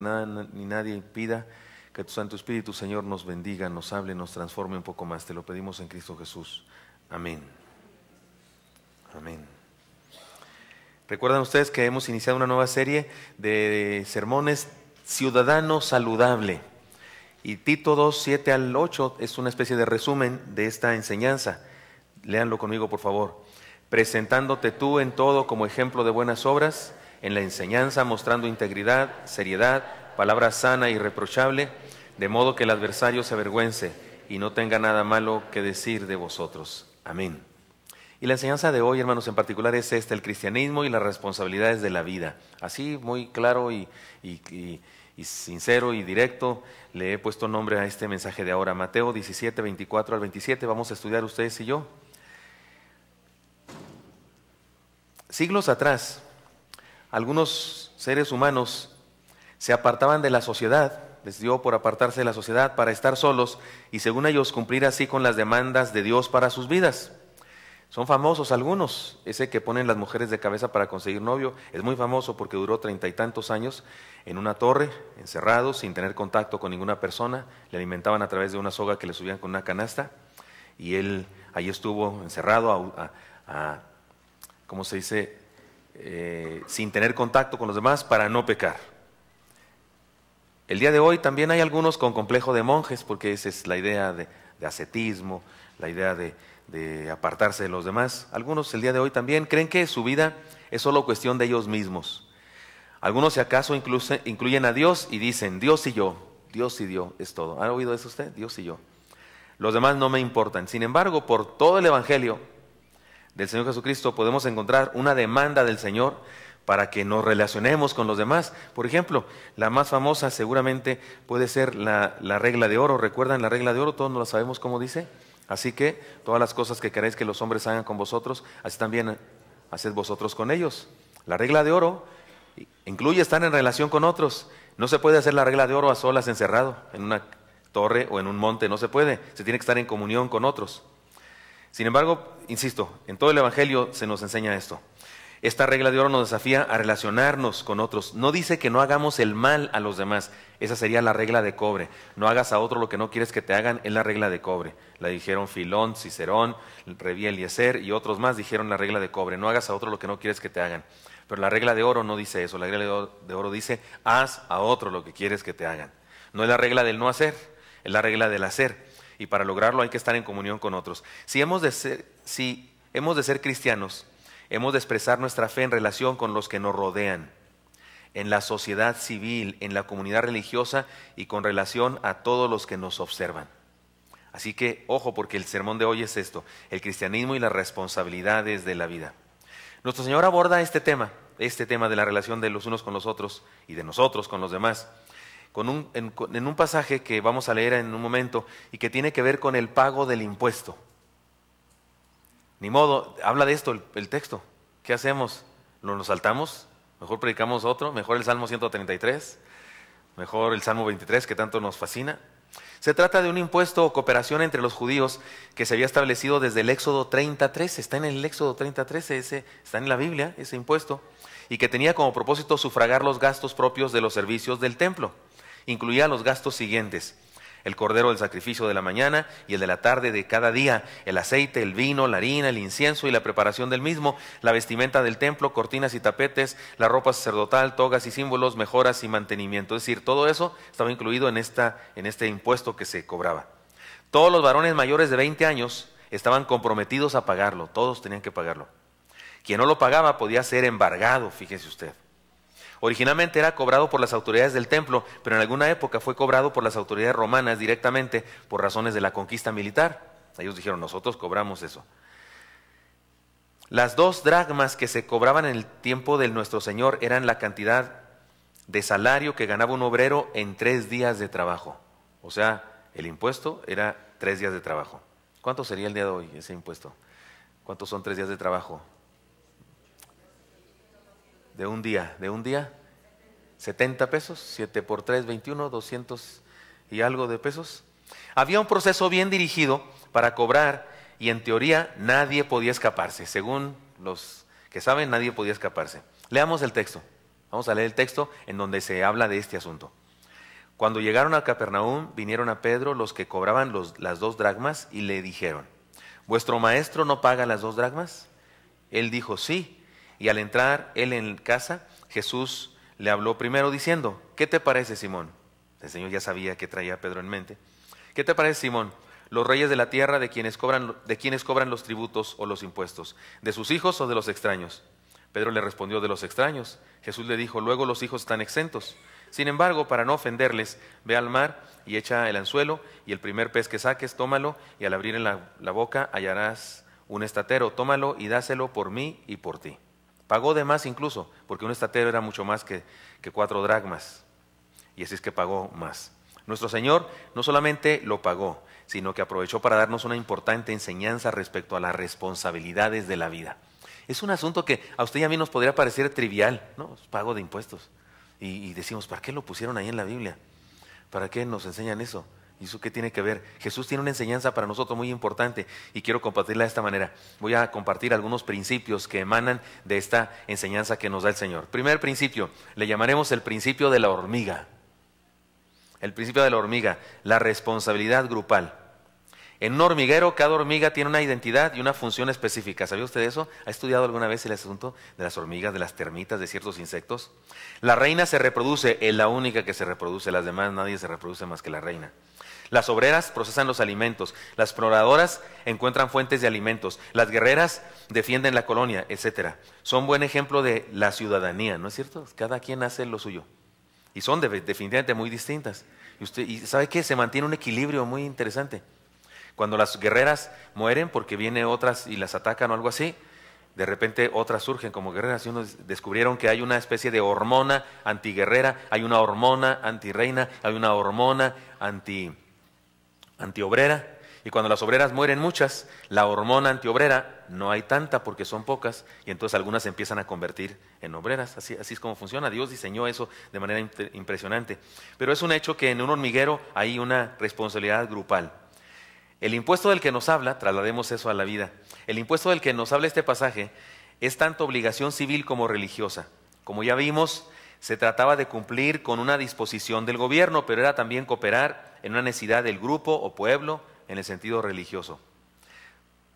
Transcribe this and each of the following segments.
nada ni nadie pida que tu Santo Espíritu, Señor, nos bendiga, nos hable, nos transforme un poco más. Te lo pedimos en Cristo Jesús. Amén. Amén. Recuerdan ustedes que hemos iniciado una nueva serie de sermones Ciudadano Saludable. Y Tito 2, 7 al 8 es una especie de resumen de esta enseñanza. Léanlo conmigo, por favor. Presentándote tú en todo como ejemplo de buenas obras en la enseñanza mostrando integridad, seriedad, palabra sana y reprochable, de modo que el adversario se avergüence y no tenga nada malo que decir de vosotros. Amén. Y la enseñanza de hoy, hermanos, en particular es esta, el cristianismo y las responsabilidades de la vida. Así, muy claro y, sincero y directo, le he puesto nombre a este mensaje de ahora, Mateo 17, 24 al 27, vamos a estudiar ustedes y yo. Siglos atrás, algunos seres humanos se apartaban de la sociedad, les dio por apartarse de la sociedad para estar solos y según ellos cumplir así con las demandas de Dios para sus vidas. Son famosos algunos, ese que ponen las mujeres de cabeza para conseguir novio, es muy famoso porque duró treinta y tantos años en una torre, encerrado, sin tener contacto con ninguna persona, le alimentaban a través de una soga que le subían con una canasta y él ahí estuvo encerrado a ¿cómo se dice?, eh, sin tener contacto con los demás para no pecar. El día de hoy también hay algunos con complejo de monjes, porque esa es la idea de, ascetismo, la idea de, de apartarse de los demás. Algunos el día de hoy también creen que su vida es solo cuestión de ellos mismos. Algunos si acaso incluyen a Dios y dicen, Dios y yo, Dios y Dios es todo. ¿Ha oído eso usted? Dios y yo. Los demás no me importan. Sin embargo, por todo el Evangelio del Señor Jesucristo podemos encontrar una demanda del Señor para que nos relacionemos con los demás. Por ejemplo, la más famosa seguramente puede ser la, regla de oro. ¿Recuerdan la regla de oro? Todos no la sabemos cómo dice. Así que todas las cosas que queréis que los hombres hagan con vosotros, así también haced vosotros con ellos. La regla de oro incluye estar en relación con otros. No se puede hacer la regla de oro a solas encerrado, en una torre o en un monte, no se puede. Se tiene que estar en comunión con otros. Sin embargo, insisto, en todo el Evangelio se nos enseña esto. Esta regla de oro nos desafía a relacionarnos con otros. No dice que no hagamos el mal a los demás. Esa sería la regla de cobre. No hagas a otro lo que no quieres que te hagan, es la regla de cobre. La dijeron Filón, Cicerón, Reví Eliezer y otros más dijeron la regla de cobre. No hagas a otro lo que no quieres que te hagan. Pero la regla de oro no dice eso. La regla de oro dice haz a otro lo que quieres que te hagan. No es la regla del no hacer, es la regla del hacer y para lograrlo hay que estar en comunión con otros. Si hemos de ser, cristianos, hemos de expresar nuestra fe en relación con los que nos rodean, en la sociedad civil, en la comunidad religiosa y con relación a todos los que nos observan. Así que, ojo, porque el sermón de hoy es esto, el cristianismo y las responsabilidades de la vida. Nuestro Señor aborda este tema, este tema de la relación de los unos con los otros y de nosotros con los demás, en, un pasaje que vamos a leer en un momento y que tiene que ver con el pago del impuesto. Ni modo, habla de esto el, texto. ¿Qué hacemos? ¿Lo nos saltamos? Mejor predicamos otro, mejor el Salmo 133, mejor el Salmo 23 que tanto nos fascina. Se trata de un impuesto o cooperación entre los judíos que se había establecido desde el Éxodo 33, está en el Éxodo 33, ese, está en la Biblia ese impuesto, y que tenía como propósito sufragar los gastos propios de los servicios del templo incluía los gastos siguientes el cordero del sacrificio de la mañana y el de la tarde de cada día, el aceite, el vino, la harina, el incienso y la preparación del mismo, la vestimenta del templo, cortinas y tapetes, la ropa sacerdotal, togas y símbolos, mejoras y mantenimiento. Es decir, todo eso estaba incluido en, esta, en este impuesto que se cobraba. Todos los varones mayores de 20 años estaban comprometidos a pagarlo, todos tenían que pagarlo. Quien no lo pagaba podía ser embargado, fíjese usted. Originalmente era cobrado por las autoridades del templo, pero en alguna época fue cobrado por las autoridades romanas directamente por razones de la conquista militar. Ellos dijeron, nosotros cobramos eso. Las dos dragmas que se cobraban en el tiempo de nuestro Señor eran la cantidad de salario que ganaba un obrero en tres días de trabajo. O sea, el impuesto era tres días de trabajo. ¿Cuánto sería el día de hoy ese impuesto? ¿Cuántos son tres días de trabajo? de un día, de un día, 70 pesos, 7 por 3, 21, 200 y algo de pesos. Había un proceso bien dirigido para cobrar y en teoría nadie podía escaparse. Según los que saben, nadie podía escaparse. Leamos el texto. Vamos a leer el texto en donde se habla de este asunto. Cuando llegaron a Capernaum, vinieron a Pedro los que cobraban las dos dragmas y le dijeron, ¿vuestro maestro no paga las dos dragmas? Él dijo, sí. Y al entrar él en casa, Jesús le habló primero diciendo, ¿qué te parece, Simón? El Señor ya sabía que traía Pedro en mente. ¿Qué te parece, Simón? Los reyes de la tierra de quienes cobran, de quienes cobran los tributos o los impuestos, de sus hijos o de los extraños. Pedro le respondió de los extraños. Jesús le dijo, luego los hijos están exentos. Sin embargo, para no ofenderles, ve al mar y echa el anzuelo, y el primer pez que saques, tómalo, y al abrir la, la boca hallarás un estatero, tómalo y dáselo por mí y por ti. Pagó de más incluso, porque un estatero era mucho más que, cuatro dragmas. Y así es que pagó más. Nuestro Señor no solamente lo pagó, sino que aprovechó para darnos una importante enseñanza respecto a las responsabilidades de la vida. Es un asunto que a usted y a mí nos podría parecer trivial, ¿no? Pago de impuestos. y decimos, ¿para qué lo pusieron ahí en la Biblia? ¿Para qué nos enseñan eso? ¿Y eso qué tiene que ver? Jesús tiene una enseñanza para nosotros muy importante y quiero compartirla de esta manera. Voy a compartir algunos principios que emanan de esta enseñanza que nos da el Señor. Primer principio, le llamaremos el principio de la hormiga. El principio de la hormiga, la responsabilidad grupal. En un hormiguero, cada hormiga tiene una identidad y una función específica. ¿Sabía usted eso? ¿Ha estudiado alguna vez el asunto de las hormigas, de las termitas, de ciertos insectos? La reina se reproduce, es la única que se reproduce, las demás nadie se reproduce más que la reina. Las obreras procesan los alimentos, las exploradoras encuentran fuentes de alimentos, las guerreras defienden la colonia, etc. Son buen ejemplo de la ciudadanía, ¿no es cierto? Cada quien hace lo suyo. Y son definitivamente muy distintas. Y, sabe que se mantiene un equilibrio muy interesante. Cuando las guerreras mueren porque vienen otras y las atacan o algo así, de repente otras surgen como guerreras y uno descubrieron que hay una especie de hormona antiguerrera, hay una hormona antirreina, hay una hormona anti antiobrera. Y cuando las obreras mueren muchas, la hormona antiobrera no hay tanta porque son pocas y entonces algunas se empiezan a convertir en obreras. Así, así es como funciona. Dios diseñó eso de manera impresionante. Pero es un hecho que en un hormiguero hay una responsabilidad grupal. El impuesto del que nos habla, traslademos eso a la vida, el impuesto del que nos habla este pasaje es tanto obligación civil como religiosa. Como ya vimos, se trataba de cumplir con una disposición del gobierno, pero era también cooperar en una necesidad del grupo o pueblo en el sentido religioso.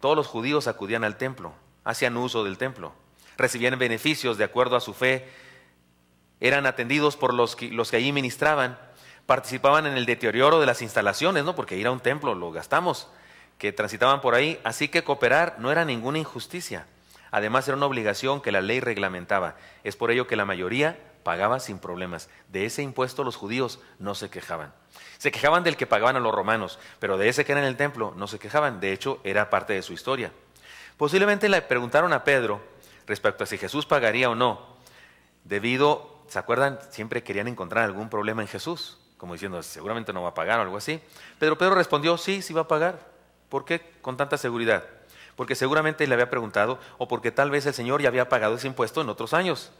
Todos los judíos acudían al templo, hacían uso del templo, recibían beneficios de acuerdo a su fe, eran atendidos por los que, allí ministraban, participaban en el deterioro de las instalaciones, ¿no? porque ir a un templo lo gastamos, que transitaban por ahí, así que cooperar no era ninguna injusticia. Además era una obligación que la ley reglamentaba. Es por ello que la mayoría pagaba sin problemas. De ese impuesto los judíos no se quejaban. Se quejaban del que pagaban a los romanos, pero de ese que era en el templo no se quejaban, de hecho era parte de su historia. Posiblemente le preguntaron a Pedro respecto a si Jesús pagaría o no, debido, ¿se acuerdan? Siempre querían encontrar algún problema en Jesús, como diciendo, seguramente no va a pagar o algo así. Pero Pedro respondió, sí, sí va a pagar. ¿Por qué con tanta seguridad? Porque seguramente le había preguntado o porque tal vez el Señor ya había pagado ese impuesto en otros años.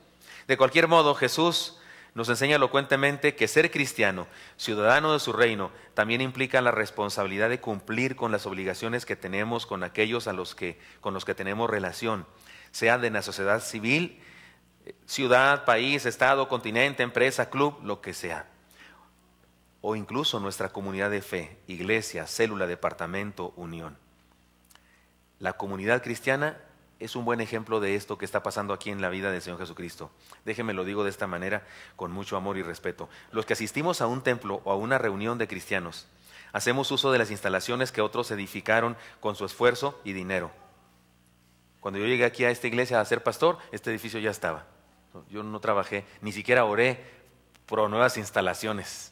De cualquier modo, Jesús nos enseña elocuentemente que ser cristiano, ciudadano de su reino, también implica la responsabilidad de cumplir con las obligaciones que tenemos con aquellos a los que, con los que tenemos relación, sea de la sociedad civil, ciudad, país, estado, continente, empresa, club, lo que sea. O incluso nuestra comunidad de fe, iglesia, célula, departamento, unión. La comunidad cristiana es un buen ejemplo de esto que está pasando aquí en la vida del Señor Jesucristo. Déjeme lo digo de esta manera, con mucho amor y respeto. Los que asistimos a un templo o a una reunión de cristianos, hacemos uso de las instalaciones que otros edificaron con su esfuerzo y dinero. Cuando yo llegué aquí a esta iglesia a ser pastor, este edificio ya estaba. Yo no trabajé, ni siquiera oré por nuevas instalaciones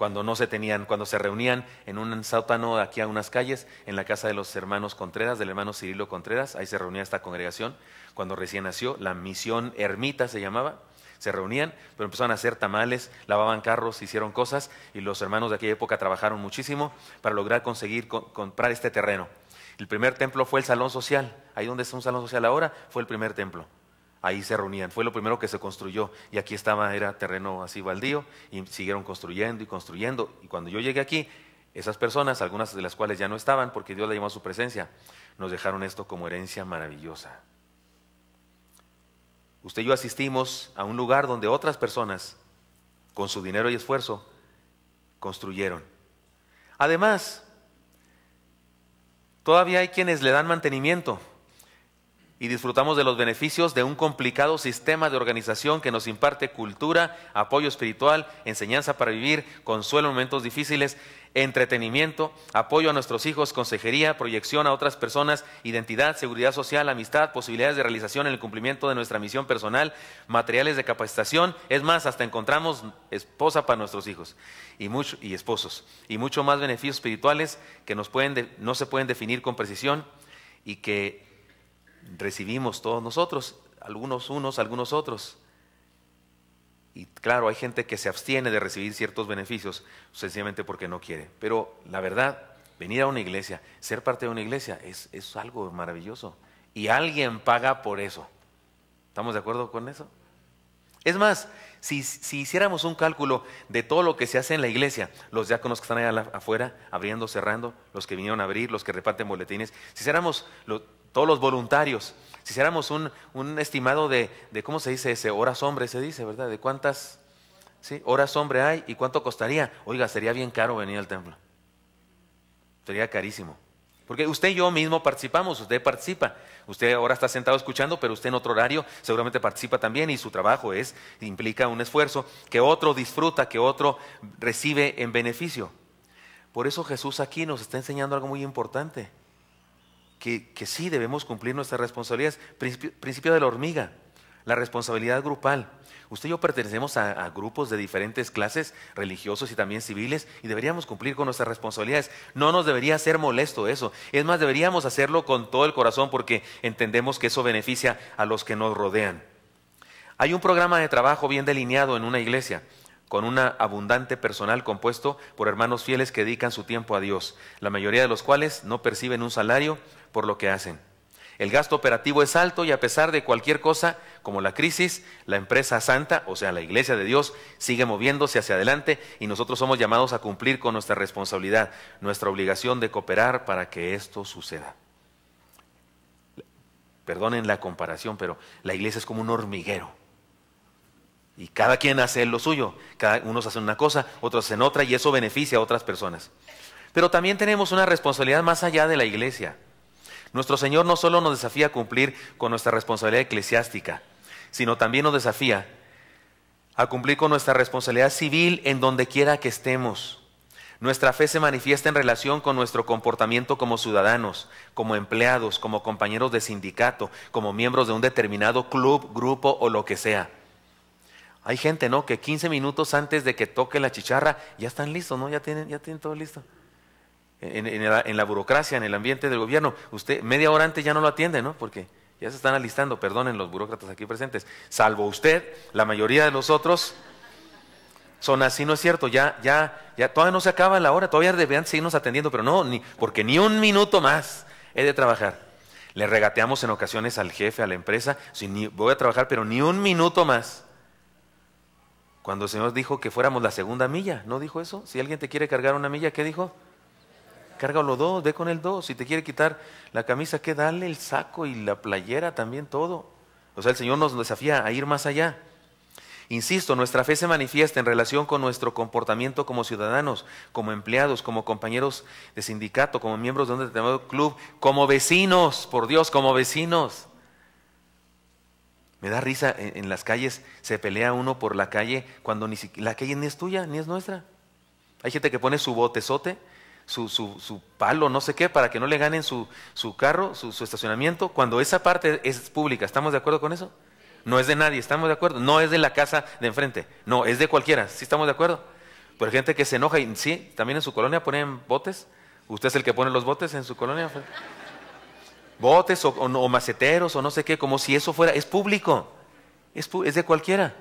cuando no se tenían, cuando se reunían en un sótano aquí a unas calles, en la casa de los hermanos Contreras, del hermano Cirilo Contreras, ahí se reunía esta congregación, cuando recién nació, la misión ermita se llamaba, se reunían, pero empezaron a hacer tamales, lavaban carros, hicieron cosas, y los hermanos de aquella época trabajaron muchísimo para lograr conseguir comprar este terreno. El primer templo fue el salón social, ahí donde está un salón social ahora, fue el primer templo ahí se reunían. Fue lo primero que se construyó y aquí estaba, era terreno así baldío y siguieron construyendo y construyendo. Y cuando yo llegué aquí, esas personas, algunas de las cuales ya no estaban porque Dios le llamó a su presencia, nos dejaron esto como herencia maravillosa. Usted y yo asistimos a un lugar donde otras personas, con su dinero y esfuerzo, construyeron. Además, todavía hay quienes le dan mantenimiento y disfrutamos de los beneficios de un complicado sistema de organización que nos imparte cultura, apoyo espiritual, enseñanza para vivir, consuelo en momentos difíciles, entretenimiento, apoyo a nuestros hijos, consejería, proyección a otras personas, identidad, seguridad social, amistad, posibilidades de realización en el cumplimiento de nuestra misión personal, materiales de capacitación, es más, hasta encontramos esposa para nuestros hijos y, y esposos, y mucho más beneficios espirituales que nos pueden no se pueden definir con precisión y que recibimos todos nosotros, algunos unos, algunos otros. Y claro, hay gente que se abstiene de recibir ciertos beneficios sencillamente porque no quiere. Pero la verdad, venir a una iglesia, ser parte de una iglesia, es, es algo maravilloso. Y alguien paga por eso. ¿Estamos de acuerdo con eso? Es más, si, si, hiciéramos un cálculo de todo lo que se hace en la iglesia, los diáconos que están allá afuera, abriendo, cerrando, los que vinieron a abrir, los que reparten boletines, si hiciéramos lo, todos los voluntarios, si hiciéramos un, estimado de, ¿cómo se dice ese? Horas hombre se dice, ¿verdad? ¿De cuántas horas hombre hay y cuánto costaría? Oiga, sería bien caro venir al templo. Sería carísimo. Porque usted y yo mismo participamos, usted participa. Usted ahora está sentado escuchando, pero usted en otro horario seguramente participa también y su trabajo es, implica un esfuerzo que otro disfruta, que otro recibe en beneficio. Por eso Jesús aquí nos está enseñando algo muy importante que, sí debemos cumplir nuestras responsabilidades. Principio, de la hormiga, la responsabilidad grupal. Usted y yo pertenecemos a, a grupos de diferentes clases, religiosos y también civiles, y deberíamos cumplir con nuestras responsabilidades. No nos debería ser molesto eso. Es más, deberíamos hacerlo con todo el corazón porque entendemos que eso beneficia a los que nos rodean. Hay un programa de trabajo bien delineado en una iglesia con un abundante personal compuesto por hermanos fieles que dedican su tiempo a Dios, la mayoría de los cuales no perciben un salario, por lo que hacen. El gasto operativo es alto y a pesar de cualquier cosa, como la crisis, la empresa santa, o sea, la iglesia de Dios, sigue moviéndose hacia adelante y nosotros somos llamados a cumplir con nuestra responsabilidad, nuestra obligación de cooperar para que esto suceda. Perdonen la comparación, pero la iglesia es como un hormiguero. Y cada quien hace lo suyo. Cada, uno hacen una cosa, otros hacen otra y eso beneficia a otras personas. Pero también tenemos una responsabilidad más allá de la iglesia. Nuestro Señor no solo nos desafía a cumplir con nuestra responsabilidad eclesiástica, sino también nos desafía a cumplir con nuestra responsabilidad civil en donde quiera que estemos. Nuestra fe se manifiesta en relación con nuestro comportamiento como ciudadanos, como empleados, como compañeros de sindicato, como miembros de un determinado club, grupo o lo que sea. Hay gente, ¿no? Que 15 minutos antes de que toque la chicharra ya están listos, ¿no? Ya tienen, ya tienen todo listo en, la, burocracia, en el ambiente del gobierno. Usted media hora antes ya no lo atiende, ¿no? Porque ya se están alistando, perdonen los burócratas aquí presentes. Salvo usted, la mayoría de los otros son así, ¿no es cierto? Ya, ya, ya, todavía no se acaba la hora, todavía deberían seguirnos atendiendo, pero no, ni, porque ni un minuto más he de trabajar. Le regateamos en ocasiones al jefe, a la empresa, si voy a trabajar, pero ni un minuto más. Cuando el Señor dijo que fuéramos la segunda milla, ¿no dijo eso? Si alguien te quiere cargar una milla, ¿qué dijo? cárgalo dos, dé con el dos. Si te quiere quitar la camisa, ¿qué? Dale el saco y la playera también, todo. O sea, el Señor nos desafía a ir más allá. Insisto, nuestra fe se manifiesta en relación con nuestro comportamiento como ciudadanos, como empleados, como compañeros de sindicato, como miembros de un determinado club, como vecinos, por Dios, como vecinos. Me da risa, en, las calles se pelea uno por la calle cuando ni la calle ni es tuya, ni es nuestra. Hay gente que pone su botezote su, su, palo, no sé qué, para que no le ganen su, su carro, su, estacionamiento, cuando esa parte es pública. ¿Estamos de acuerdo con eso? No es de nadie, ¿estamos de acuerdo? No es de la casa de enfrente, no, es de cualquiera, ¿sí estamos de acuerdo? Por gente que se enoja y sí, también en su colonia ponen botes. Usted es el que pone los botes en su colonia. Pues. Botes o, o, maceteros o no sé qué, como si eso fuera, es público, es, es de cualquiera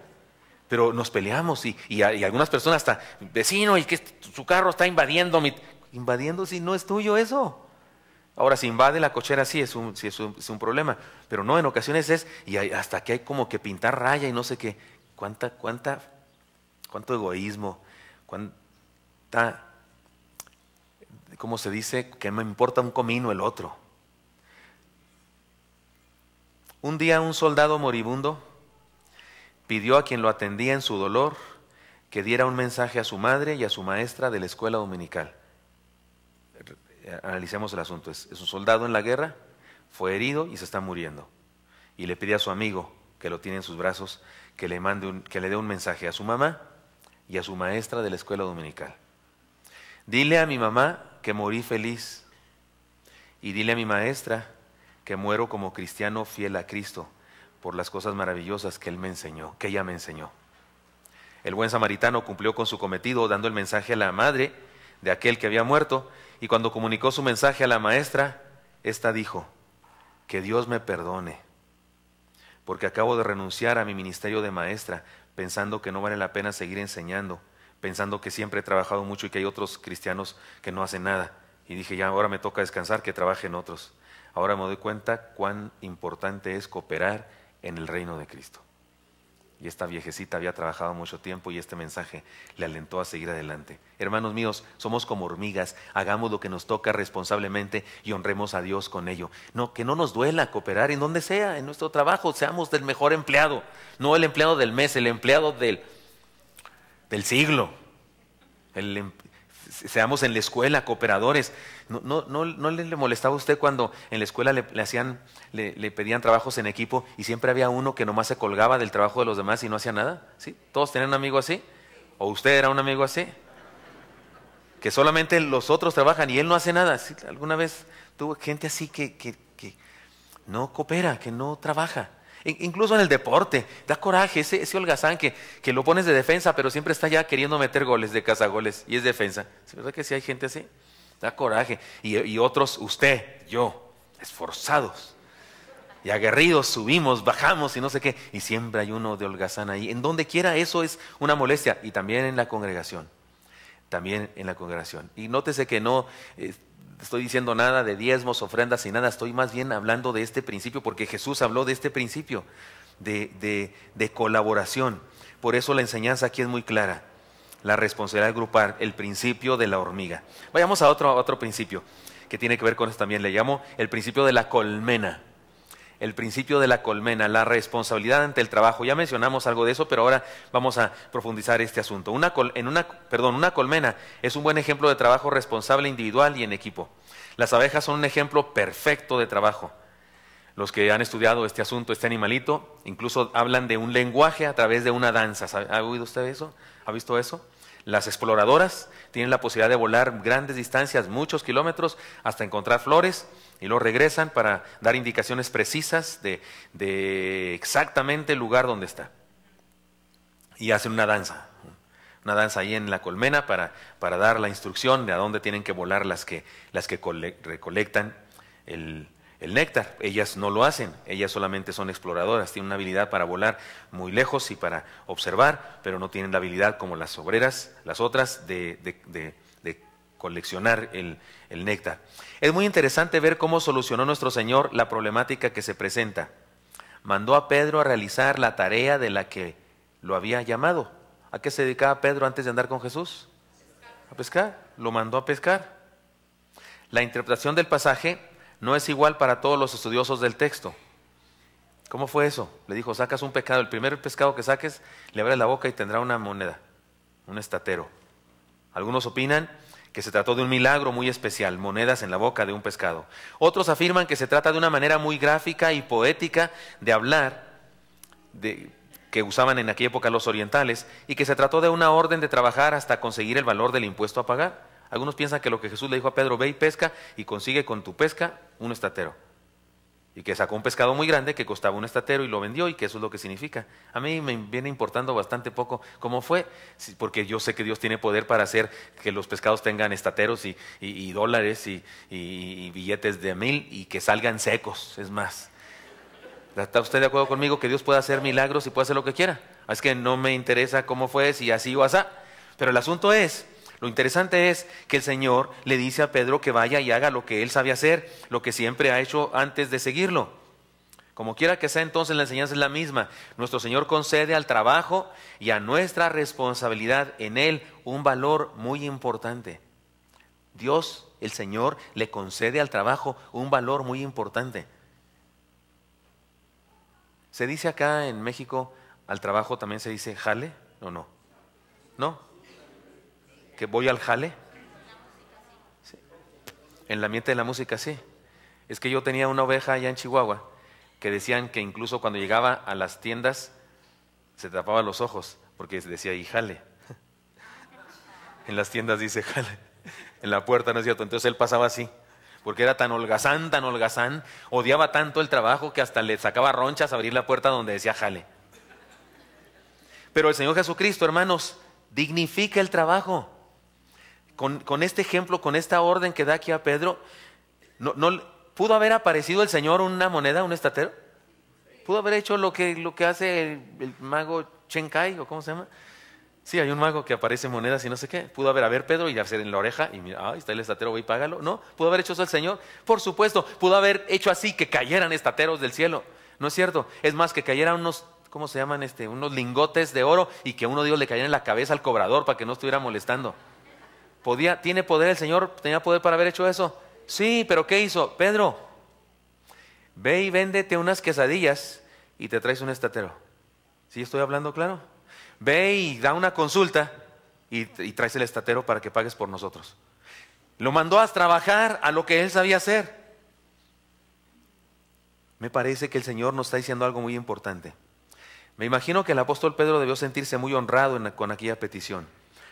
pero nos peleamos y, y, algunas personas hasta, vecino, y que su carro está invadiendo mi invadiendo si no es tuyo eso. Ahora, si invade la cochera, sí es un, es un, problema, pero no, en ocasiones es, y hasta que hay como que pintar raya y no sé qué. ¿Cuánta, cuánta, cuánto egoísmo, cuánta, ¿cómo se dice? Que me importa un comino el otro. Un día un soldado moribundo pidió a quien lo atendía en su dolor que diera un mensaje a su madre y a su maestra de la escuela dominical. Eh, analicemos el asunto. Es, un soldado en la guerra, fue herido y se está muriendo. Y le pide a su amigo, que lo tiene en sus brazos, que le, mande un, que le dé un mensaje a su mamá y a su maestra de la escuela dominical. Dile a mi mamá que morí feliz y dile a mi maestra que muero como cristiano fiel a Cristo por las cosas maravillosas que él me enseñó, que ella me enseñó. El buen samaritano cumplió con su cometido dando el mensaje a la madre de aquel que había muerto, y cuando comunicó su mensaje a la maestra, ésta dijo, que Dios me perdone, porque acabo de renunciar a mi ministerio de maestra, pensando que no vale la pena seguir enseñando, pensando que siempre he trabajado mucho y que hay otros cristianos que no hacen nada. Y dije, ya ahora me toca descansar, que trabajen otros. Ahora me doy cuenta cuán importante es cooperar en el reino de Cristo. Y esta viejecita había trabajado mucho tiempo y este mensaje le alentó a seguir adelante. Hermanos míos, somos como hormigas, hagamos lo que nos toca responsablemente y honremos a Dios con ello. No, que no nos duela cooperar en donde sea, en nuestro trabajo, seamos del mejor empleado, no el empleado del mes, el empleado del, del siglo, el, em- seamos en la escuela cooperadores. ¿No, le molestaba a usted cuando en la escuela le, hacían, le, pedían trabajos en equipo y siempre había uno que nomás se colgaba del trabajo de los demás y no hacía nada? ¿Sí? ¿Todos tenían un amigo así? ¿O usted era un amigo así? Que solamente los otros trabajan y él no hace nada. ¿Alguna vez tuvo gente así que, que, que no coopera, que no trabaja? Incluso en el deporte, da coraje ese, holgazán que, lo pones de defensa, pero siempre está ya queriendo meter goles de cazagoles y es defensa. ¿Es verdad que si sí hay gente así? Da coraje. Y, otros, usted, yo, esforzados y aguerridos, subimos, bajamos y no sé qué. Y siempre hay uno de holgazán ahí. En donde quiera eso es una molestia. Y también en la congregación. También en la congregación. Y nótese que no... Eh, estoy diciendo nada de diezmos, ofrendas y nada, estoy más bien hablando de este principio, porque Jesús habló de este principio de, de, colaboración. Por eso la enseñanza aquí es muy clara, la responsabilidad agrupar, el principio de la hormiga. Vayamos a otro, a otro principio que tiene que ver con esto también, le llamo el principio de la colmena el principio de la colmena, la responsabilidad ante el trabajo. Ya mencionamos algo de eso, pero ahora vamos a profundizar este asunto. Una en una, perdón, una colmena es un buen ejemplo de trabajo responsable individual y en equipo. Las abejas son un ejemplo perfecto de trabajo. Los que han estudiado este asunto, este animalito, incluso hablan de un lenguaje a través de una danza. ¿Ha oído usted eso? ¿Ha visto eso? Las exploradoras tienen la posibilidad de volar grandes distancias, muchos kilómetros, hasta encontrar flores y lo regresan para dar indicaciones precisas de, exactamente el lugar donde está. Y hacen una danza, una danza ahí en la colmena para, para dar la instrucción de a dónde tienen que volar las que, las que recolectan el, el néctar. Ellas no lo hacen, ellas solamente son exploradoras, tienen una habilidad para volar muy lejos y para observar, pero no tienen la habilidad como las obreras, las otras, de coleccionar el, néctar. Es muy interesante ver cómo solucionó nuestro Señor la problemática que se presenta. Mandó a Pedro a realizar la tarea de la que lo había llamado. ¿A qué se dedicaba Pedro antes de andar con Jesús? A pescar. Lo mandó a pescar. La interpretación del pasaje no es igual para todos los estudiosos del texto. ¿Cómo fue eso? Le dijo, sacas un pescado, el primer pescado que saques, le abres la boca y tendrá una moneda, un estatero. Algunos opinan que se trató de un milagro muy especial, monedas en la boca de un pescado. Otros afirman que se trata de una manera muy gráfica y poética de hablar que usaban en aquella época los orientales y que se trató de una orden de trabajar hasta conseguir el valor del impuesto a pagar. Algunos piensan que lo que Jesús le dijo a Pedro, ve y pesca y consigue con tu pesca un estatero y que sacó un pescado muy grande que costaba un estatero y lo vendió y que eso es lo que significa. A mí me viene importando bastante poco cómo fue, porque yo sé que Dios tiene poder para hacer que los pescados tengan estateros y, dólares y, y, billetes de mil y que salgan secos, es más. ¿Está usted de acuerdo conmigo que Dios puede hacer milagros y puede hacer lo que quiera? Es que no me interesa cómo fue, si así o asá. Pero el asunto es lo interesante es que el Señor le dice a Pedro que vaya y haga lo que él sabe hacer, lo que siempre ha hecho antes de seguirlo. Como quiera que sea entonces la enseñanza es la misma. Nuestro Señor concede al trabajo y a nuestra responsabilidad en Él un valor muy importante. Dios, el Señor, le concede al trabajo un valor muy importante. Se dice acá en México, al trabajo también se dice jale o no. No, que voy al jale? En la ambiente de la música, sí. Es que yo tenía una oveja allá en Chihuahua que decían que incluso cuando llegaba a las tiendas se tapaba los ojos porque decía, y jale. en las tiendas dice, jale. En la puerta, ¿no es cierto? Entonces él pasaba así porque era tan holgazán, tan holgazán, odiaba tanto el trabajo que hasta le sacaba ronchas abrir la puerta donde decía jale. Pero el Señor Jesucristo, hermanos, dignifica el trabajo con, este ejemplo, con esta orden que da aquí a Pedro, no, ¿pudo haber aparecido el Señor una moneda, un estatero? ¿Pudo haber hecho lo que, lo que hace el, mago Chen Kai o cómo se llama? Sí, hay un mago que aparece monedas y no sé qué. Pudo haber a Pedro y hacer en la oreja y mira, ahí está el estatero, voy y págalo. No, pudo haber hecho eso el Señor. Por supuesto, pudo haber hecho así que cayeran estateros del cielo. No es cierto. Es más, que cayeran unos, ¿cómo se llaman? Este, unos lingotes de oro y que uno de ellos le cayera en la cabeza al cobrador para que no estuviera molestando. ¿Tiene poder el Señor? ¿Tenía poder para haber hecho eso? Sí, pero ¿qué hizo? Pedro, ve y véndete unas quesadillas y te traes un estatero. ¿Sí estoy hablando claro? Ve y da una consulta y, traes el estatero para que pagues por nosotros. Lo mandó a trabajar a lo que él sabía hacer. Me parece que el Señor nos está diciendo algo muy importante. Me imagino que el apóstol Pedro debió sentirse muy honrado con aquella petición.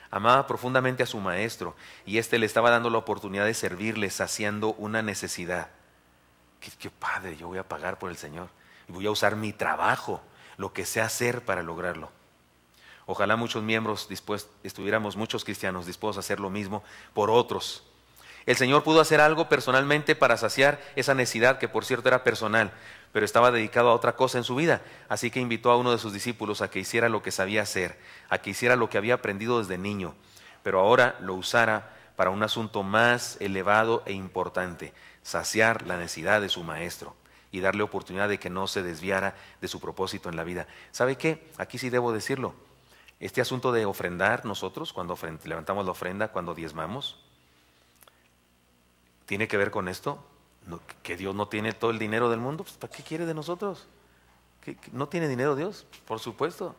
Amaba profundamente a su maestro y éste le estaba dando la oportunidad de servirle saciando una necesidad. ¿Qué, padre, yo voy a pagar por el Señor y voy a usar mi trabajo, lo que sé hacer para lograrlo. Ojalá muchos miembros estuviéramos muchos cristianos dispuestos a hacer lo mismo por otros. El Señor pudo hacer algo personalmente para saciar esa necesidad que por cierto era personal pero estaba dedicado a otra cosa en su vida. Así que invitó a uno de sus discípulos a que hiciera lo que sabía hacer, a que hiciera lo que había aprendido desde niño, pero ahora lo usara para un asunto más elevado e importante, saciar la necesidad de su maestro y darle oportunidad de que no se desviara de su propósito en la vida. ¿Sabe qué? Aquí sí debo decirlo. Este asunto de ofrendar nosotros, cuando levantamos la ofrenda, cuando diezmamos, tiene que ver con esto que Dios no tiene todo el dinero del mundo, pues, ¿para qué quiere de nosotros? ¿Que, no tiene dinero Dios? Por supuesto.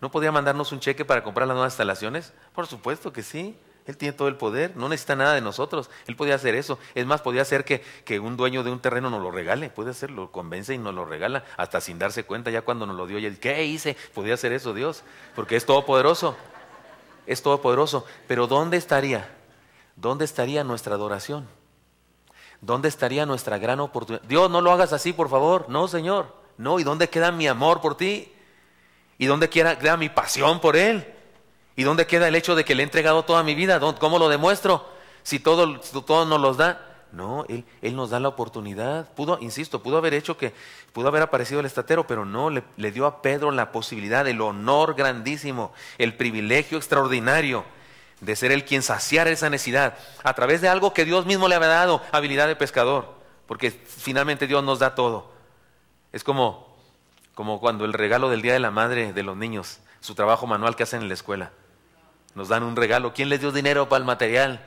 ¿No podía mandarnos un cheque para comprar las nuevas instalaciones? Por supuesto que sí. Él tiene todo el poder, no necesita nada de nosotros. Él podía hacer eso. Es más, podía hacer que, un dueño de un terreno nos lo regale. Puede hacerlo, convence y nos lo regala, hasta sin darse cuenta ya cuando nos lo dio. Y ¿qué hice? Podía hacer eso Dios, porque es todopoderoso. Es todopoderoso. Pero ¿dónde estaría? ¿Dónde estaría nuestra adoración? ¿Dónde estaría nuestra gran oportunidad? Dios, no lo hagas así, por favor. No, Señor. No, ¿y dónde queda mi amor por ti? ¿Y dónde queda mi pasión por Él? ¿Y dónde queda el hecho de que le he entregado toda mi vida? ¿Cómo lo demuestro? Si todo, todo nos los da. No, él, él, nos da la oportunidad. Pudo, insisto, pudo haber hecho que, pudo haber aparecido el estatero, pero no, le, le dio a Pedro la posibilidad, el honor grandísimo, el privilegio extraordinario de ser el quien saciar esa necesidad a través de algo que Dios mismo le ha dado, habilidad de pescador, porque finalmente Dios nos da todo. Es como, como cuando el regalo del Día de la Madre de los niños, su trabajo manual que hacen en la escuela. Nos dan un regalo. ¿Quién les dio dinero para el material?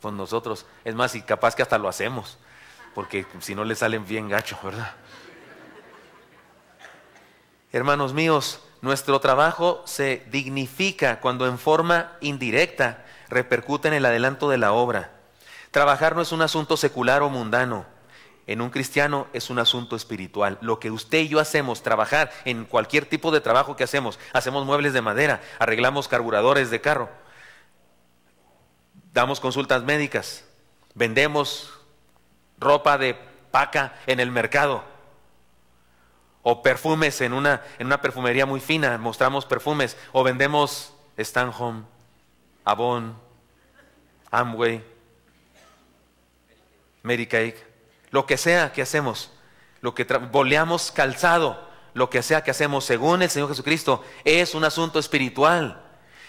Con pues nosotros. Es más, y capaz que hasta lo hacemos, porque si no le salen bien gacho, ¿verdad? Hermanos míos, nuestro trabajo se dignifica cuando en forma indirecta repercute en el adelanto de la obra. Trabajar no es un asunto secular o mundano. En un cristiano es un asunto espiritual. Lo que usted y yo hacemos, trabajar en cualquier tipo de trabajo que hacemos, hacemos muebles de madera, arreglamos carburadores de carro, damos consultas médicas, vendemos ropa de paca en el mercado o perfumes en una, en una perfumería muy fina, mostramos perfumes, o vendemos Stanhome, Avon, Amway, Mary lo que sea que hacemos, lo que boleamos calzado, lo que sea que hacemos según el Señor Jesucristo, es un asunto espiritual.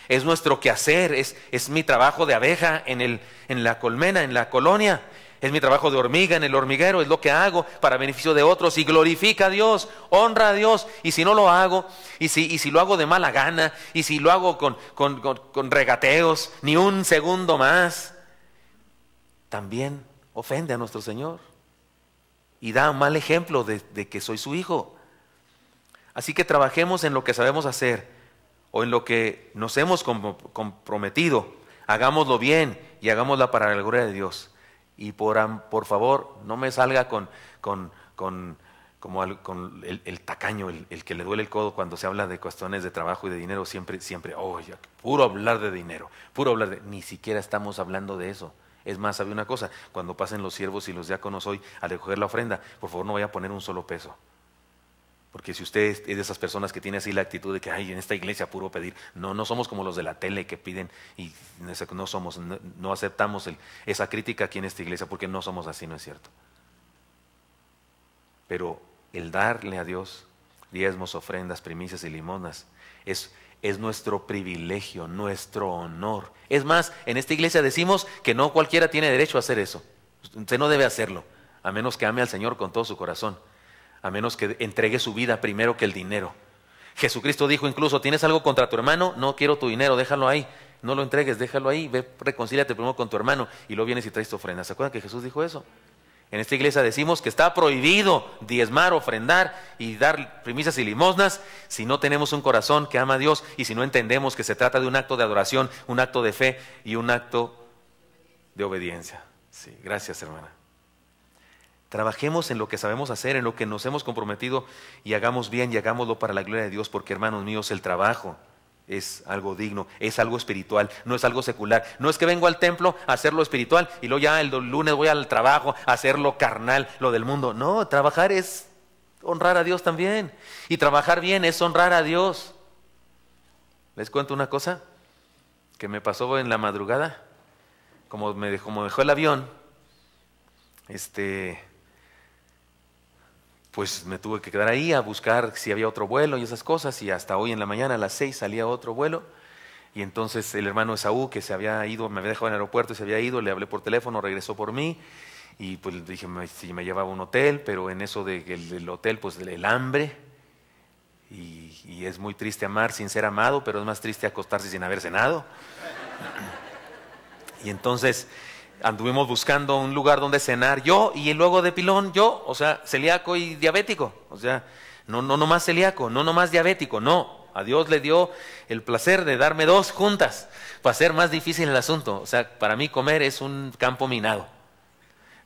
Es nuestro quehacer, es, es mi trabajo de abeja en, el, en la colmena, en la colonia. Es mi trabajo de hormiga en el hormiguero, es lo que hago para beneficio de otros y glorifica a Dios, honra a Dios. Y si no lo hago, y si, y si lo hago de mala gana, y si lo hago con, con, regateos, ni un segundo más, también ofende a nuestro Señor y da mal ejemplo de, de que soy su hijo. Así que trabajemos en lo que sabemos hacer o en lo que nos hemos comprometido. Hagámoslo bien y hagámosla para la gloria de Dios. Y por, por favor, no me salga con, el, el, tacaño, el, que le duele el codo cuando se habla de cuestiones de trabajo y de dinero, siempre, siempre, oh, puro hablar de dinero, puro hablar de... Ni siquiera estamos hablando de eso. Es más, había una cosa, cuando pasen los siervos y los diáconos hoy a recoger la ofrenda, por favor no vaya a poner un solo peso. Porque si usted es de esas personas que tiene así la actitud de que, ay, en esta iglesia puro pedir, no, no somos como los de la tele que piden y no somos, no, aceptamos esa crítica aquí en esta iglesia porque no somos así, ¿no es cierto? Pero el darle a Dios diezmos, ofrendas, primicias y limonas es, es nuestro privilegio, nuestro honor. Es más, en esta iglesia decimos que no cualquiera tiene derecho a hacer eso. Usted no debe hacerlo, a menos que ame al Señor con todo su corazón a menos que entregue su vida primero que el dinero. Jesucristo dijo incluso, ¿tienes algo contra tu hermano? No quiero tu dinero, déjalo ahí. No lo entregues, déjalo ahí, ve, reconcíliate primero con tu hermano y luego vienes y traes tu ofrenda. ¿Se acuerdan que Jesús dijo eso? En esta iglesia decimos que está prohibido diezmar, ofrendar y dar primicias y limosnas si no tenemos un corazón que ama a Dios y si no entendemos que se trata de un acto de adoración, un acto de fe y un acto de obediencia. Sí, gracias hermana. Trabajemos en lo que sabemos hacer, en lo que nos hemos comprometido y hagamos bien y hagámoslo para la gloria de Dios, porque hermanos míos, el trabajo es algo digno, es algo espiritual, no es algo secular. No es que vengo al templo a hacerlo espiritual y luego ya el lunes voy al trabajo a hacerlo carnal, lo del mundo. No, trabajar es honrar a Dios también. Y trabajar bien es honrar a Dios. Les cuento una cosa que me pasó en la madrugada. Como me dejó, dejó el avión, este, pues me tuve que quedar ahí a buscar si había otro vuelo y esas cosas, y hasta hoy en la mañana a las seis salía otro vuelo, y entonces el hermano Esaú, que se había ido, me había dejado en el aeropuerto y se había ido, le hablé por teléfono, regresó por mí, y pues dije si me llevaba a un hotel, pero en eso del hotel, pues el, hambre, y, es muy triste amar sin ser amado, pero es más triste acostarse sin haber cenado. Y entonces anduvimos buscando un lugar donde cenar yo y luego de pilón yo, o sea, celíaco y diabético, o sea, no, no nomás celíaco, no nomás diabético, no. A Dios le dio el placer de darme dos juntas para hacer más difícil el asunto. O sea, para mí comer es un campo minado.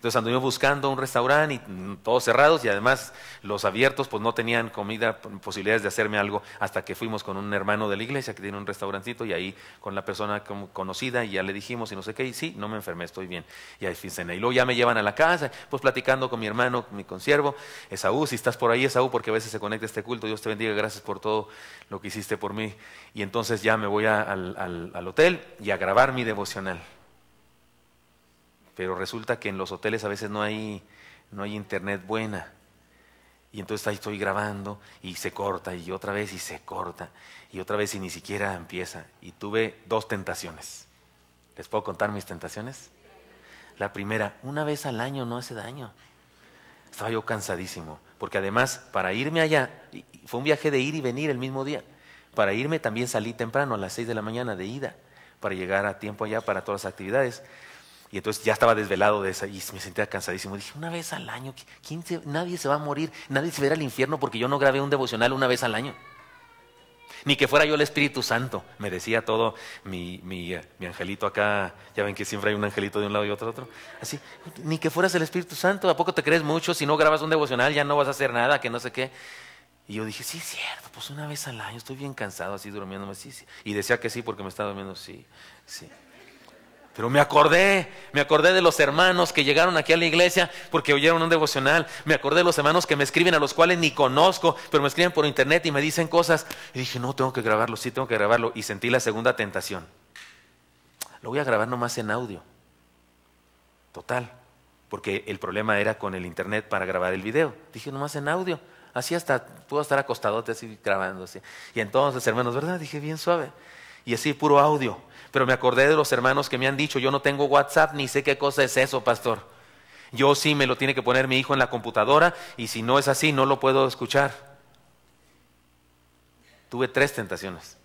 Entonces anduvimos buscando un restaurante y mm, todos cerrados y además los abiertos pues no tenían comida, posibilidades de hacerme algo hasta que fuimos con un hermano de la iglesia que tiene un restaurantito y ahí con la persona conocida y ya le dijimos y no sé qué y sí, no me enfermé, estoy bien. Y ahí cena. Y luego ya me llevan a la casa, pues platicando con mi hermano, mi consiervo, Esaú, si estás por ahí Esaú porque a veces se conecta este culto, Dios te bendiga, gracias por todo lo que hiciste por mí. Y entonces ya me voy al hotel y a grabar mi devocional pero resulta que en los hoteles a veces no hay, no hay internet buena. Y entonces ahí estoy grabando y se corta y otra vez y se corta y otra vez y ni siquiera empieza. Y tuve dos tentaciones. ¿Les puedo contar mis tentaciones? La primera, una vez al año no hace daño. Estaba yo cansadísimo, porque además para irme allá, fue un viaje de ir y venir el mismo día. Para irme también salí temprano a las 6 de la mañana de ida, para llegar a tiempo allá para todas las actividades. Y entonces ya estaba desvelado de esa y me sentía cansadísimo. Dije, una vez al año, nadie se va a morir, nadie se va a ir al infierno porque yo no grabé un devocional una vez al año. Ni que fuera yo el Espíritu Santo, me decía todo mi, mi, eh, mi angelito acá, ya ven que siempre hay un angelito de un lado y otro otro. Así, ni que fueras el Espíritu Santo, ¿a poco te crees mucho? Si no grabas un devocional ya no vas a hacer nada, que no sé qué. Y yo dije, sí, es cierto, pues una vez al año, estoy bien cansado así durmiéndome, Y decía que sí porque me estaba durmiendo, sí, sí. Pero me acordé, me acordé de los hermanos que llegaron aquí a la iglesia porque oyeron un devocional. Me acordé de los hermanos que me escriben, a los cuales ni conozco, pero me escriben por internet y me dicen cosas. Y dije, no, tengo que grabarlo, sí, tengo que grabarlo. Y sentí la segunda tentación. Lo voy a grabar nomás en audio. Total, porque el problema era con el internet para grabar el video. Dije, nomás en audio. Así hasta puedo estar acostadote así grabando. Y entonces, hermanos, ¿verdad? Dije, bien suave. Y así puro audio. Pero me acordé de los hermanos que me han dicho, yo no tengo WhatsApp ni sé qué cosa es eso, pastor. Yo sí me lo tiene que poner mi hijo en la computadora y si no es así, no lo puedo escuchar. Tuve tres tentaciones.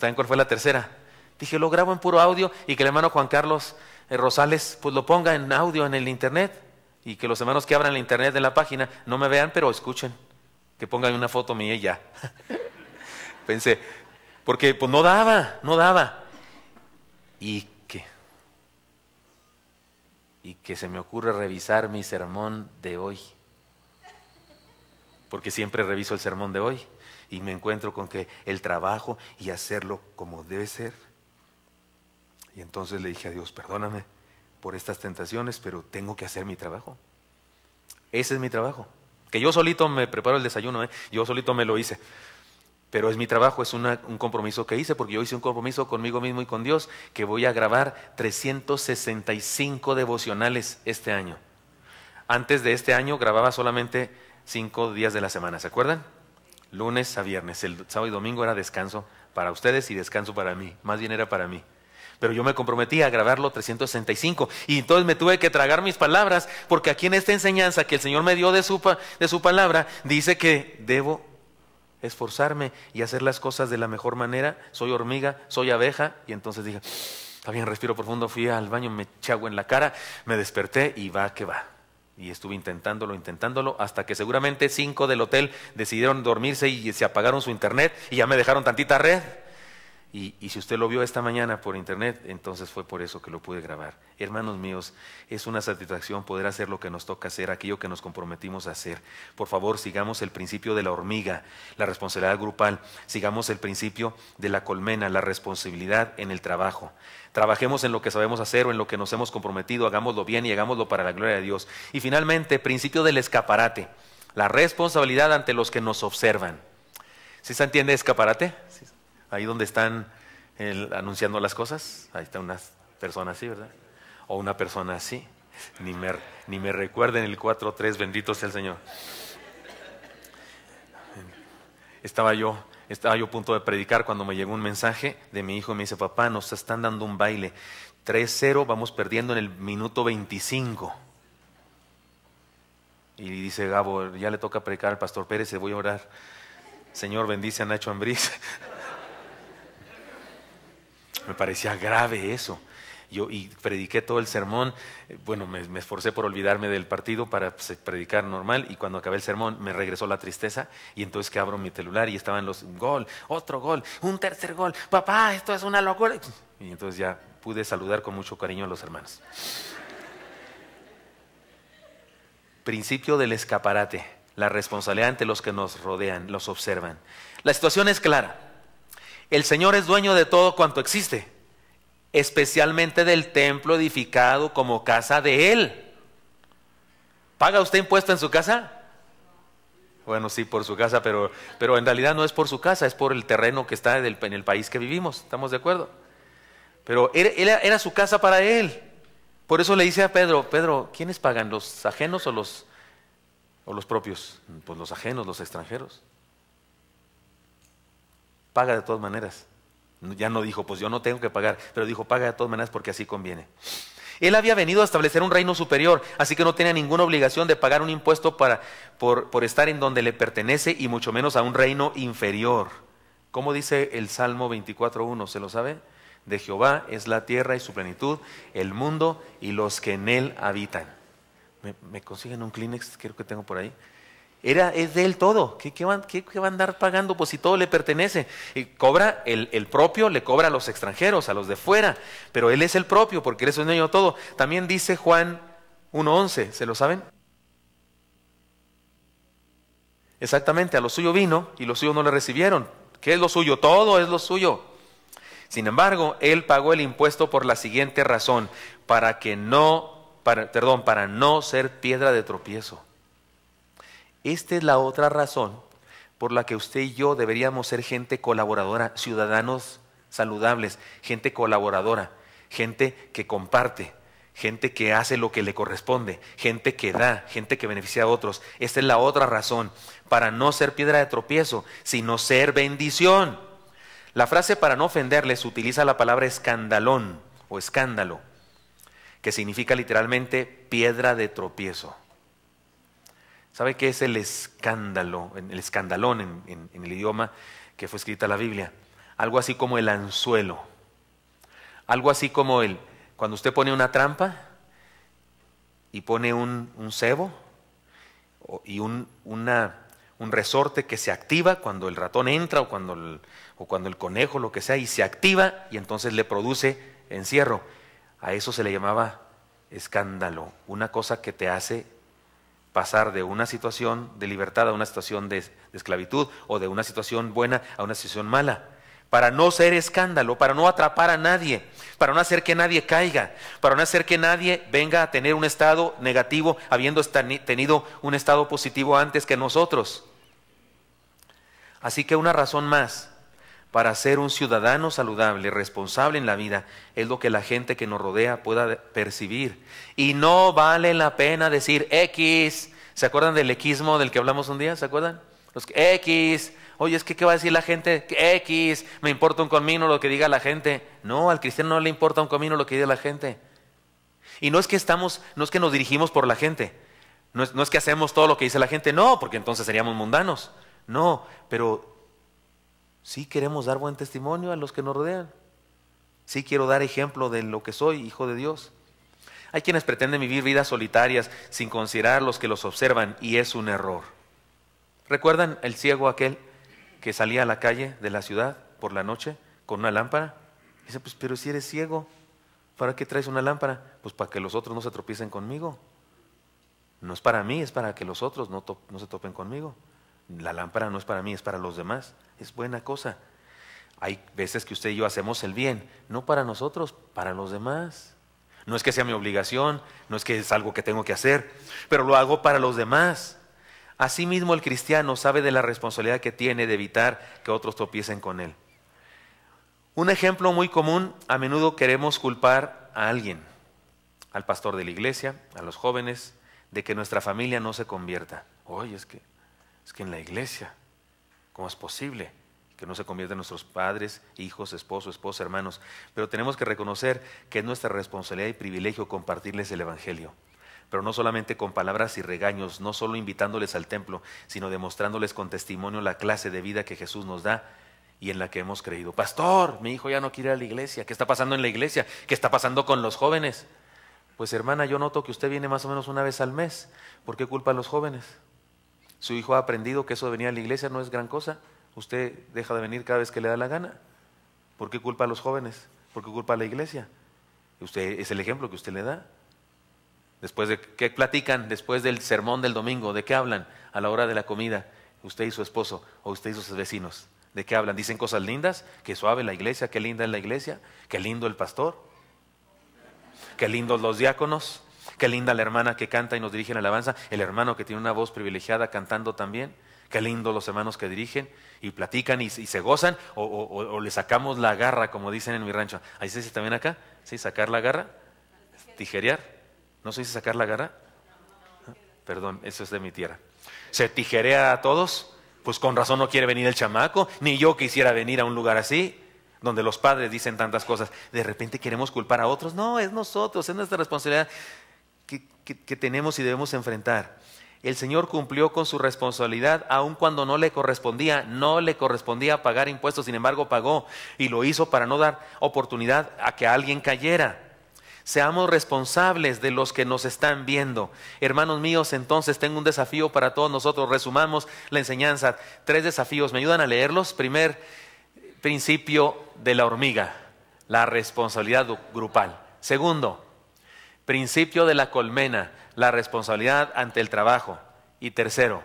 ¿Saben cuál fue la tercera? Dije, lo grabo en puro audio y que el hermano Juan Carlos eh, Rosales pues lo ponga en audio en el internet y que los hermanos que abran el internet de la página no me vean, pero escuchen, que pongan una foto mía y ya. Pensé, porque pues no daba, no daba. Y que, y que se me ocurre revisar mi sermón de hoy. Porque siempre reviso el sermón de hoy y me encuentro con que el trabajo y hacerlo como debe ser. Y entonces le dije a Dios, perdóname por estas tentaciones, pero tengo que hacer mi trabajo. Ese es mi trabajo. Que yo solito me preparo el desayuno, ¿eh? yo solito me lo hice. Pero es mi trabajo, es un compromiso que hice, porque yo hice un compromiso conmigo mismo y con Dios, que voy a grabar 365 devocionales este año. Antes de este año grababa solamente cinco días de la semana, ¿se acuerdan? Lunes a viernes, el sábado y domingo era descanso para ustedes y descanso para mí, más bien era para mí pero yo me comprometí a grabarlo 365. Y entonces me tuve que tragar mis palabras, porque aquí en esta enseñanza que el Señor me dio de de su palabra, dice que debo esforzarme y hacer las cosas de la mejor manera. Soy hormiga, soy abeja. Y entonces dije, está bien, respiro profundo, fui al baño, me chago en la cara, me desperté y va que va. Y estuve intentándolo, intentándolo, hasta que seguramente cinco del hotel decidieron dormirse y se apagaron su internet y ya me dejaron tantita red. Y, si usted lo vio esta mañana por internet, entonces fue por eso que lo pude grabar. Hermanos míos, es una satisfacción poder hacer lo que nos toca hacer, aquello que nos comprometimos a hacer. Por favor, sigamos el principio de la hormiga, la responsabilidad grupal. Sigamos el principio de la colmena, la responsabilidad en el trabajo. Trabajemos en lo que sabemos hacer o en lo que nos hemos comprometido, hagámoslo bien y hagámoslo para la gloria de Dios. Y finalmente, principio del escaparate, la responsabilidad ante los que nos observan. ¿Sí se entiende escaparate? ahí donde están anunciando las cosas, ahí está una persona así, ¿verdad? O una persona así. Ni me, ni me recuerden el 4-3, bendito sea el Señor. Estaba yo, estaba yo a punto de predicar cuando me llegó un mensaje de mi hijo y me dice, papá, nos están dando un baile. 3-0, vamos perdiendo en el minuto 25. Y dice Gabo, ya le toca predicar al pastor Pérez, se voy a orar. Señor, bendice a Nacho Ambriz. Me parecía grave eso. y prediqué todo el sermón, eh, bueno, me, esforcé por olvidarme del partido para pues, eh, predicar normal y cuando acabé el sermón me regresó la tristeza y entonces que abro mi celular y estaban los gol, otro gol, un tercer gol, papá, esto es una locura. Y entonces ya pude saludar con mucho cariño a los hermanos. Principio del escaparate, la responsabilidad ante los que nos rodean, los observan. La situación es clara. El Señor es dueño de todo cuanto existe, especialmente del templo edificado como casa de Él. ¿Paga usted impuesto en su casa? Bueno, sí, por su casa, pero, pero en realidad no es por su casa, es por el terreno que está en el, país que vivimos, ¿estamos de acuerdo? Pero era, era su casa para él. Por eso le dice a Pedro, Pedro, ¿quiénes pagan? ¿Los ajenos o los, o los propios? Pues los ajenos, los extranjeros paga de todas maneras. Ya no dijo, pues yo no tengo que pagar, pero dijo, paga de todas maneras porque así conviene. Él había venido a establecer un reino superior, así que no tenía ninguna obligación de pagar un impuesto para, por, estar en donde le pertenece y mucho menos a un reino inferior. ¿Cómo dice el Salmo 24.1? ¿Se lo sabe? De Jehová es la tierra y su plenitud, el mundo y los que en él habitan. ¿Me, me consiguen un Kleenex? Creo que tengo por ahí. Era, es de él todo. ¿Qué, va, a andar pagando? Pues si todo le pertenece. Y cobra el, propio, le cobra a los extranjeros, a los de fuera. Pero él es el propio porque él es el dueño de todo. También dice Juan 1.11, ¿se lo saben? Exactamente, a lo suyo vino y los suyos no le recibieron. ¿Qué es lo suyo? Todo es lo suyo. Sin embargo, él pagó el impuesto por la siguiente razón, para que no, para, perdón, para no ser piedra de tropiezo. Esta es la otra razón por la que usted y yo deberíamos ser gente colaboradora, ciudadanos saludables, gente colaboradora, gente que comparte, gente que hace lo que le corresponde, gente que da, gente que beneficia a otros. Esta es la otra razón para no ser piedra de tropiezo, sino ser bendición. La frase para no ofenderles utiliza la palabra escandalón o escándalo, que significa literalmente piedra de tropiezo. ¿Sabe qué es el escándalo, el escandalón en, el idioma que fue escrita la Biblia? Algo así como el anzuelo. Algo así como el, cuando usted pone una trampa y pone un, cebo y un, un resorte que se activa cuando el ratón entra o cuando el, o cuando el conejo, lo que sea, y se activa y entonces le produce encierro. A eso se le llamaba escándalo, una cosa que te hace pasar de una situación de libertad a una situación de, esclavitud o de una situación buena a una situación mala. Para no ser escándalo, para no atrapar a nadie, para no hacer que nadie caiga, para no hacer que nadie venga a tener un estado negativo habiendo tenido un estado positivo antes que nosotros. Así que una razón más para ser un ciudadano saludable, responsable en la vida, es lo que la gente que nos rodea pueda percibir. Y no vale la pena decir X. ¿Se acuerdan del equismo del que hablamos un día? ¿Se acuerdan? Los X. Oye, es que ¿qué va a decir la gente? X. Me importa un comino lo que diga la gente. No, al cristiano no le importa un comino lo que diga la gente. Y no es que estamos, no es que nos dirigimos por la gente. no es que hacemos todo lo que dice la gente. No, porque entonces seríamos mundanos. No, pero Sí queremos dar buen testimonio a los que nos rodean. Sí quiero dar ejemplo de lo que soy, hijo de Dios. Hay quienes pretenden vivir vidas solitarias sin considerar los que los observan y es un error. ¿Recuerdan el ciego aquel que salía a la calle de la ciudad por la noche con una lámpara? Dice, pues pero si eres ciego, ¿para qué traes una lámpara? Pues para que los otros no se tropiecen conmigo. No es para mí, es para que los otros no se topen conmigo la lámpara no es para mí, es para los demás. Es buena cosa. Hay veces que usted y yo hacemos el bien, no para nosotros, para los demás. No es que sea mi obligación, no es que es algo que tengo que hacer, pero lo hago para los demás. Asimismo, el cristiano sabe de la responsabilidad que tiene de evitar que otros topiesen con él. Un ejemplo muy común, a menudo queremos culpar a alguien, al pastor de la iglesia, a los jóvenes, de que nuestra familia no se convierta. Oye, es que es que en la iglesia, ¿cómo es posible que no se conviertan nuestros padres, hijos, esposos, esposa, hermanos? Pero tenemos que reconocer que es nuestra responsabilidad y privilegio compartirles el Evangelio pero no solamente con palabras y regaños, no solo invitándoles al templo, sino demostrándoles con testimonio la clase de vida que Jesús nos da y en la que hemos creído. Pastor, mi hijo ya no quiere ir a la iglesia. ¿Qué está pasando en la iglesia? ¿Qué está pasando con los jóvenes? Pues hermana, yo noto que usted viene más o menos una vez al mes. ¿Por qué culpa a los jóvenes? su hijo ha aprendido que eso de venir a la iglesia no es gran cosa, usted deja de venir cada vez que le da la gana. ¿Por qué culpa a los jóvenes? ¿Por qué culpa a la iglesia? Usted es el ejemplo que usted le da. Después de qué platican después del sermón del domingo, de qué hablan a la hora de la comida, usted y su esposo o usted y sus vecinos, de qué hablan, dicen cosas lindas, que suave la iglesia, qué linda es la iglesia, qué lindo el pastor, qué lindos los diáconos. Qué linda la hermana que canta y nos dirige en alabanza. El hermano que tiene una voz privilegiada cantando también. Qué lindo los hermanos que dirigen y platican y, se gozan. O, le sacamos la garra, como dicen en mi rancho. Ahí se dice también acá. ¿Sí? Sacar la garra. Tijerear. ¿No se dice sacar la garra? Ah, perdón, eso es de mi tierra. Se tijerea a todos. Pues con razón no quiere venir el chamaco. Ni yo quisiera venir a un lugar así donde los padres dicen tantas cosas, de repente queremos culpar a otros. No, es nosotros, es nuestra responsabilidad que, tenemos y debemos enfrentar. El Señor cumplió con su responsabilidad, aun cuando no le correspondía, no le correspondía pagar impuestos, sin embargo pagó y lo hizo para no dar oportunidad a que alguien cayera. Seamos responsables de los que nos están viendo. Hermanos míos, entonces tengo un desafío para todos nosotros. Resumamos la enseñanza. Tres desafíos. ¿Me ayudan a leerlos? Primer principio de la hormiga, la responsabilidad grupal. Segundo, Principio de la colmena, la responsabilidad ante el trabajo. Y tercero,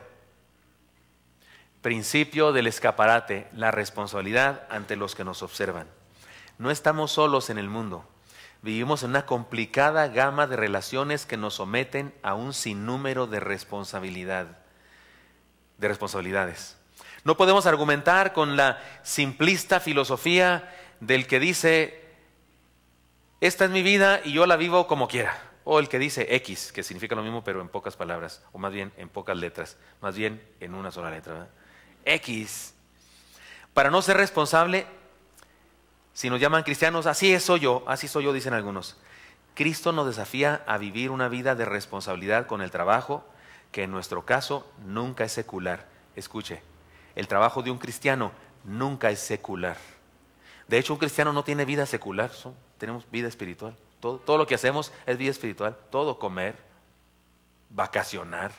principio del escaparate, la responsabilidad ante los que nos observan. No estamos solos en el mundo. Vivimos en una complicada gama de relaciones que nos someten a un sinnúmero de responsabilidad, de responsabilidades. No podemos argumentar con la simplista filosofía del que dice esta es mi vida y yo la vivo como quiera. O el que dice X, que significa lo mismo, pero en pocas palabras, o más bien en pocas letras, más bien en una sola letra. X. Para no ser responsable, si nos llaman cristianos, así es, soy yo, así soy yo, dicen algunos. Cristo nos desafía a vivir una vida de responsabilidad con el trabajo, que en nuestro caso nunca es secular. Escuche, el trabajo de un cristiano nunca es secular. De hecho, un cristiano no tiene vida secular tenemos vida espiritual. Todo, lo que hacemos es vida espiritual. Todo comer, vacacionar,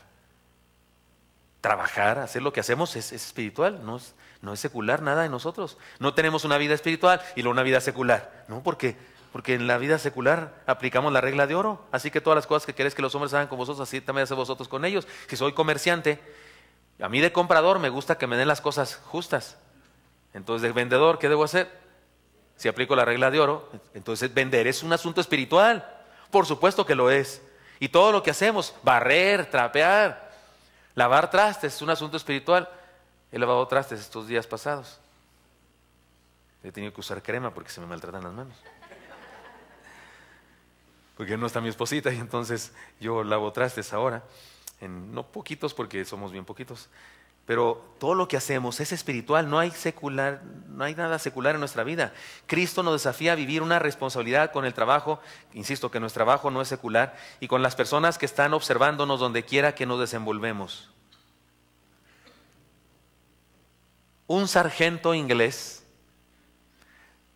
trabajar, hacer lo que hacemos es, espiritual, no es, no es, secular nada en nosotros. No tenemos una vida espiritual y luego una vida secular. No, porque, porque en la vida secular aplicamos la regla de oro. Así que todas las cosas que queréis que los hombres hagan con vosotros, así también hacéis vosotros con ellos. Si soy comerciante, a mí de comprador me gusta que me den las cosas justas. Entonces, de vendedor, ¿qué debo hacer? Si aplico la regla de oro, entonces vender es un asunto espiritual. Por supuesto que lo es. Y todo lo que hacemos, barrer, trapear, lavar trastes, es un asunto espiritual. He lavado trastes estos días pasados. He tenido que usar crema porque se me maltratan las manos. Porque no está mi esposita y entonces yo lavo trastes ahora. En, no poquitos porque somos bien poquitos. Pero todo lo que hacemos es espiritual, no hay, secular, no hay nada secular en nuestra vida. Cristo nos desafía a vivir una responsabilidad con el trabajo, insisto que nuestro trabajo no es secular, y con las personas que están observándonos donde quiera que nos desenvolvemos. Un sargento inglés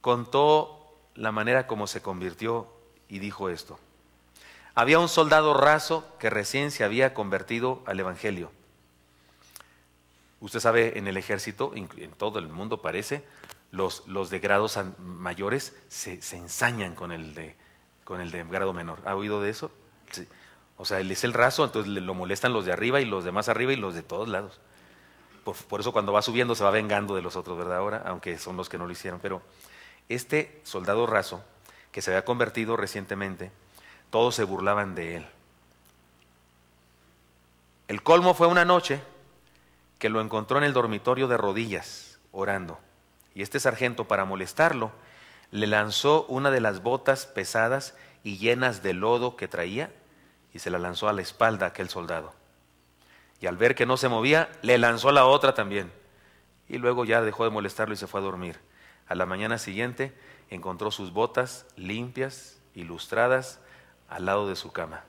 contó la manera como se convirtió y dijo esto. Había un soldado raso que recién se había convertido al Evangelio Usted sabe, en el ejército, en todo el mundo parece, los, los de grados mayores se, ensañan con el, de, con el de grado menor. ¿Ha oído de eso? O sea, él es el raso, entonces lo molestan los de arriba y los de más arriba y los de todos lados. por, eso cuando va subiendo se va vengando de los otros, ¿verdad? Ahora, aunque son los que no lo hicieron. Pero este soldado raso, que se había convertido recientemente, todos se burlaban de él. El colmo fue una noche que lo encontró en el dormitorio de rodillas, orando. Y este sargento, para molestarlo, le lanzó una de las botas pesadas y llenas de lodo que traía y se la lanzó a la espalda aquel soldado. Y al ver que no se movía, le lanzó la otra también. Y luego ya dejó de molestarlo y se fue a dormir. A la mañana siguiente encontró sus botas limpias, ilustradas, al lado de su cama.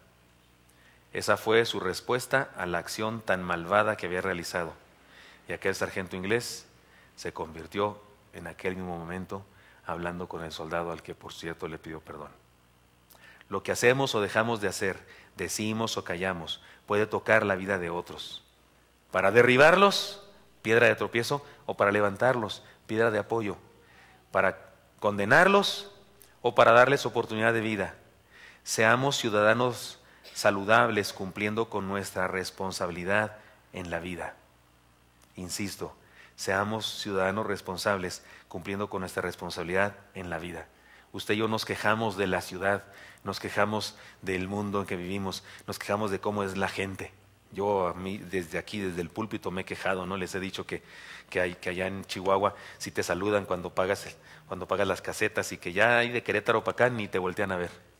Esa fue su respuesta a la acción tan malvada que había realizado. Y aquel sargento inglés se convirtió en aquel mismo momento hablando con el soldado al que por cierto le pidió perdón. Lo que hacemos o dejamos de hacer, decimos o callamos, puede tocar la vida de otros. Para derribarlos, piedra de tropiezo, o para levantarlos, piedra de apoyo. Para condenarlos o para darles oportunidad de vida. Seamos ciudadanos saludables cumpliendo con nuestra responsabilidad en la vida. Insisto, seamos ciudadanos responsables cumpliendo con nuestra responsabilidad en la vida. Usted y yo nos quejamos de la ciudad, nos quejamos del mundo en que vivimos, nos quejamos de cómo es la gente. Yo a mí, desde aquí, desde el púlpito, me he quejado, ¿no? Les he dicho que, que, hay, que allá en Chihuahua si te saludan cuando pagas, cuando pagas las casetas y que ya hay de Querétaro para acá ni te voltean a ver.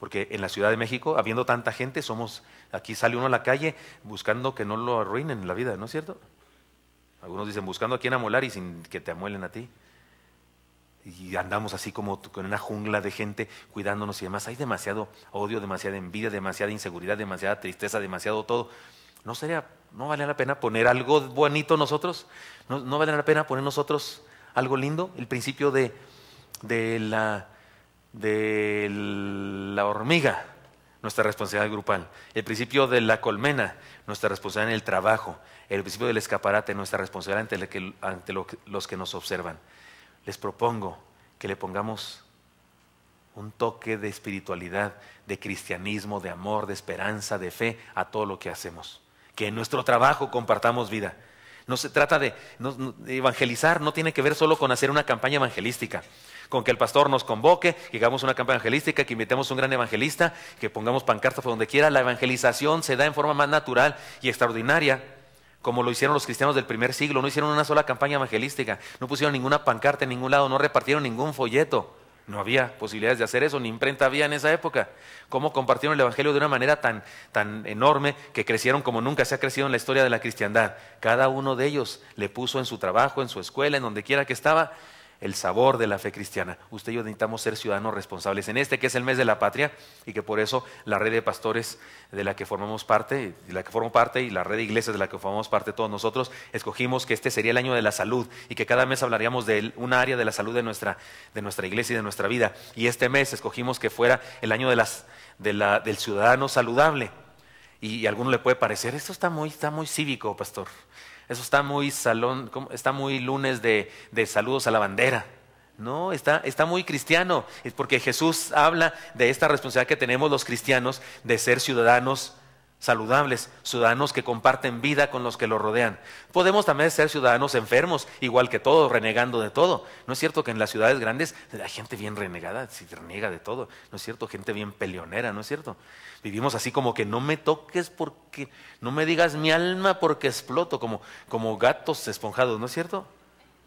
Porque en la Ciudad de México, habiendo tanta gente, somos, aquí sale uno a la calle buscando que no lo arruinen la vida, ¿no es cierto? Algunos dicen buscando a quién amolar y sin que te amuelen a ti. Y andamos así como con una jungla de gente cuidándonos y demás. Hay demasiado odio, demasiada envidia, demasiada inseguridad, demasiada tristeza, demasiado todo. ¿No sería, no vale la pena poner algo bonito nosotros? ¿No, no vale la pena poner nosotros algo lindo? El principio de, de la de la hormiga, nuestra responsabilidad grupal, el principio de la colmena, nuestra responsabilidad en el trabajo, el principio del escaparate, nuestra responsabilidad ante, ante los que nos observan. Les propongo que le pongamos un toque de espiritualidad, de cristianismo, de amor, de esperanza, de fe a todo lo que hacemos. Que en nuestro trabajo compartamos vida. No se trata de, evangelizar, no tiene que ver solo con hacer una campaña evangelística con que el pastor nos convoque, que hagamos una campaña evangelística, que invitemos a un gran evangelista, que pongamos pancarta por donde quiera. La evangelización se da en forma más natural y extraordinaria, como lo hicieron los cristianos del primer siglo. No hicieron una sola campaña evangelística, no pusieron ninguna pancarta en ningún lado, no repartieron ningún folleto. No había posibilidades de hacer eso, ni imprenta había en esa época. ¿Cómo compartieron el Evangelio de una manera tan, tan enorme que crecieron como nunca se ha crecido en la historia de la cristiandad? Cada uno de ellos le puso en su trabajo, en su escuela, en donde quiera que estaba, el sabor de la fe cristiana. Usted y yo necesitamos ser ciudadanos responsables en este que es el mes de la patria y que por eso la red de pastores de la que formamos parte, de la que formo parte y la red de iglesias de la que formamos parte todos nosotros, escogimos que este sería el año de la salud y que cada mes hablaríamos de un área de la salud de nuestra, de nuestra iglesia y de nuestra vida. Y este mes escogimos que fuera el año de las, del ciudadano saludable. Y, a alguno le puede parecer, esto está muy, está muy cívico, pastor. Eso está muy salón, está muy lunes de, de saludos a la bandera. No, está, está muy cristiano, es porque Jesús habla de esta responsabilidad que tenemos los cristianos de ser ciudadanos saludables, ciudadanos que comparten vida con los que lo rodean. Podemos también ser ciudadanos enfermos, igual que todos, renegando de todo. No es cierto que en las ciudades grandes hay gente bien renegada, si reniega de todo. No es cierto, gente bien peleonera, ¿no es cierto? Vivimos así como que no me toques porque, no me digas mi alma porque exploto, como, como gatos esponjados, ¿no es cierto?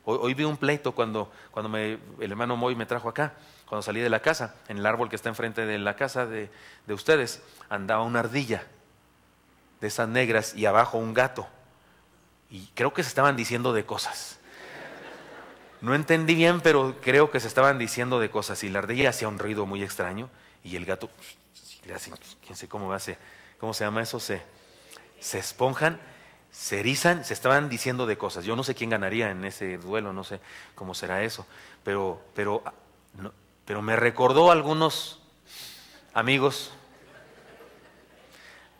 Hoy, vi un pleito cuando, me, el hermano Moy me trajo acá cuando salí de la casa, en el árbol que está enfrente de la casa de ustedes, andaba una ardilla de esas negras y abajo un gato. Y creo que se estaban diciendo de cosas. No entendí bien, pero creo que se estaban diciendo de cosas. Y la ardilla hacía un ruido muy extraño y el gato, quién sé cómo cómo se llama eso, se, se esponjan, se erizan, se estaban diciendo de cosas. Yo no sé quién ganaría en ese duelo, no sé cómo será eso, pero, pero, pero me recordó algunos amigos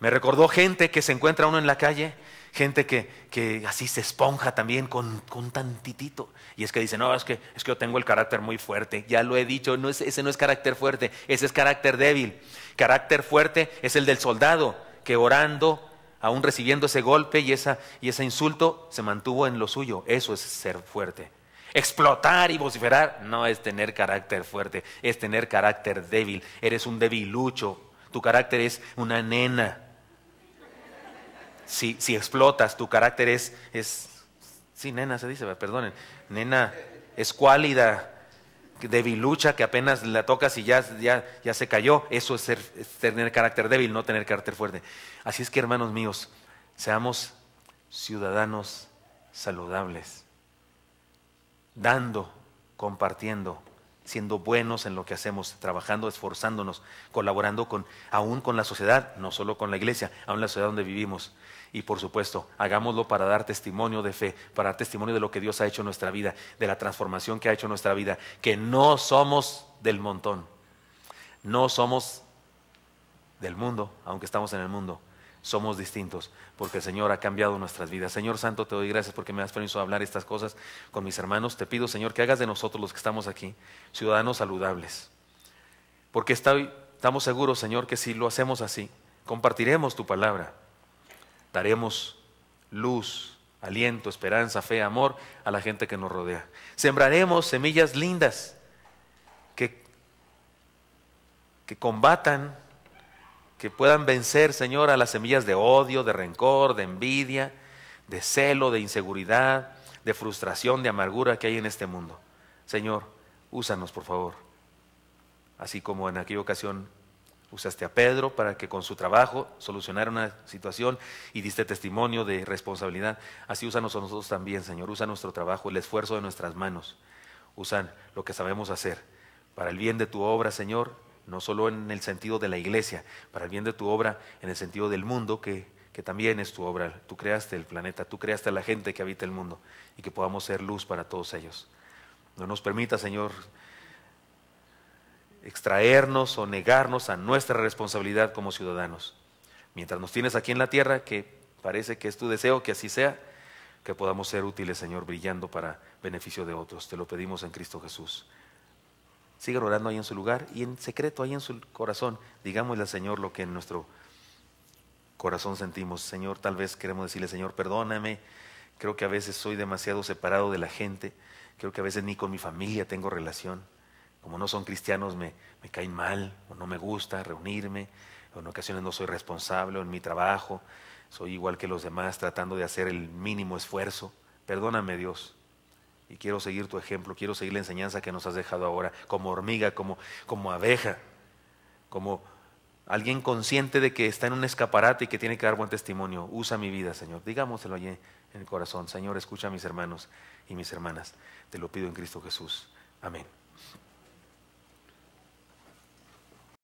me recordó gente que se encuentra uno en la calle, gente que, así se esponja también con, tantitito. Y es que dice, no, es que, es que yo tengo el carácter muy fuerte. Ya lo he dicho, ese no es carácter fuerte, ese es carácter débil. Carácter fuerte es el del soldado que orando, aún recibiendo ese golpe y, esa, y ese insulto, se mantuvo en lo suyo. Eso es ser fuerte. Explotar y vociferar no es tener carácter fuerte, es tener carácter débil. Eres un debilucho. Tu carácter es una nena si, explotas, tu carácter es, es, sí, nena se dice, perdonen, nena es cuálida, debilucha, que apenas la tocas y ya, ya, se cayó, eso es, tener carácter débil, no tener carácter fuerte. Así es que, hermanos míos, seamos ciudadanos saludables, dando, compartiendo, siendo buenos en lo que hacemos, trabajando, esforzándonos, colaborando con, aún con la sociedad, no solo con la iglesia, aún la sociedad donde vivimos. Y por supuesto, hagámoslo para dar testimonio de fe, para dar testimonio de lo que Dios ha hecho en nuestra vida, de la transformación que ha hecho en nuestra vida, que no somos del montón, no somos del mundo, aunque estamos en el mundo, somos distintos, porque el Señor ha cambiado nuestras vidas. Señor Santo, te doy gracias porque me has permiso hablar estas cosas con mis hermanos. Te pido, Señor, que hagas de nosotros los que estamos aquí ciudadanos saludables, porque estamos seguros, Señor, que si lo hacemos así, compartiremos tu palabra daremos luz, aliento, esperanza, fe, amor a la gente que nos rodea. Sembraremos semillas lindas que, que combatan, que puedan vencer, Señor, a las semillas de odio, de rencor, de envidia, de celo, de inseguridad, de frustración, de amargura que hay en este mundo. Señor, úsanos, por favor, así como en aquella ocasión usaste a Pedro para que con su trabajo solucionara una situación y diste testimonio de responsabilidad. Así úsanos a nosotros también, Señor. Usa nuestro trabajo, el esfuerzo de nuestras manos. Usan lo que sabemos hacer para el bien de tu obra, Señor, no solo en el sentido de la iglesia, para el bien de tu obra en el sentido del mundo que, que también es tu obra. Tú creaste el planeta, tú creaste a la gente que habita el mundo y que podamos ser luz para todos ellos. No nos permita, Señor, extraernos o negarnos a nuestra responsabilidad como ciudadanos. Mientras nos tienes aquí en la tierra, que parece que es tu deseo que así sea, que podamos ser útiles, Señor, brillando para beneficio de otros. Te lo pedimos en Cristo Jesús. Sigue orando ahí en su lugar y en secreto, ahí en su corazón, digámosle al Señor lo que en nuestro corazón sentimos. Señor, tal vez queremos decirle, Señor, perdóname, creo que a veces soy demasiado separado de la gente, creo que a veces ni con mi familia tengo relación como no son cristianos me, caen mal, o no me gusta reunirme, o en ocasiones no soy responsable, en mi trabajo soy igual que los demás tratando de hacer el mínimo esfuerzo. Perdóname Dios. Y quiero seguir tu ejemplo, quiero seguir la enseñanza que nos has dejado ahora, como hormiga, como, como abeja, como alguien consciente de que está en un escaparate y que tiene que dar buen testimonio. Usa mi vida, Señor. Digámoselo allí en el corazón. Señor, escucha a mis hermanos y mis hermanas. Te lo pido en Cristo Jesús. Amén.